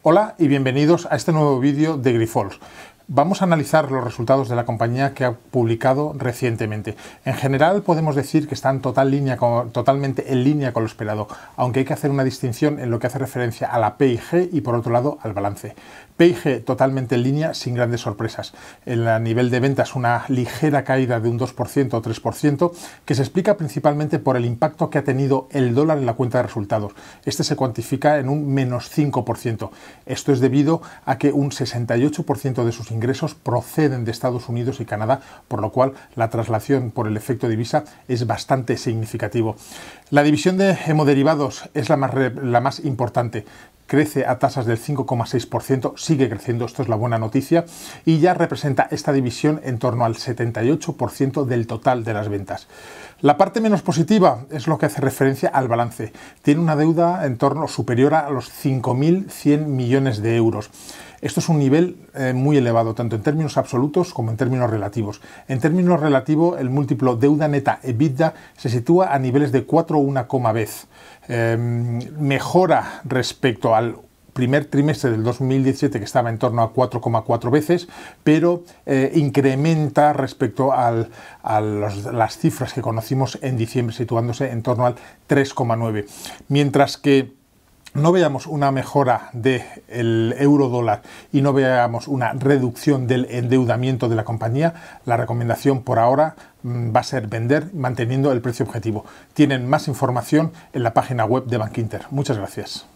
Hola y bienvenidos a este nuevo vídeo de Grifols. Vamos a analizar los resultados de la compañía que ha publicado recientemente. En general podemos decir que están total línea totalmente en línea con lo esperado, aunque hay que hacer una distinción en lo que hace referencia a la PIG y por otro lado al balance. PIG totalmente en línea sin grandes sorpresas. En el nivel de ventas una ligera caída de un 2% o 3% que se explica principalmente por el impacto que ha tenido el dólar en la cuenta de resultados. Este se cuantifica en un menos 5%. Esto es debido a que un 68% de sus ingresos proceden de Estados Unidos y Canadá, por lo cual la traslación por el efecto divisa es bastante significativo. La división de hemoderivados es la más, la más importante crece a tasas del 5,6%, sigue creciendo, esto es la buena noticia, y ya representa esta división en torno al 78% del total de las ventas. La parte menos positiva es lo que hace referencia al balance. Tiene una deuda en torno superior a los 5.100 millones de euros. Esto es un nivel eh, muy elevado, tanto en términos absolutos como en términos relativos. En términos relativos, el múltiplo deuda neta EBITDA se sitúa a niveles de 4 vez. Em, mejora respecto al primer trimestre del 2017 que estaba en torno a 4,4 veces, pero eh, incrementa respecto a las cifras que conocimos en diciembre, situándose en torno al 3,9. Mientras que no veamos una mejora del euro dólar y no veamos una reducción del endeudamiento de la compañía, la recomendación por ahora mm, va a ser vender manteniendo el precio objetivo. Tienen más información en la página web de Bank Muchas gracias.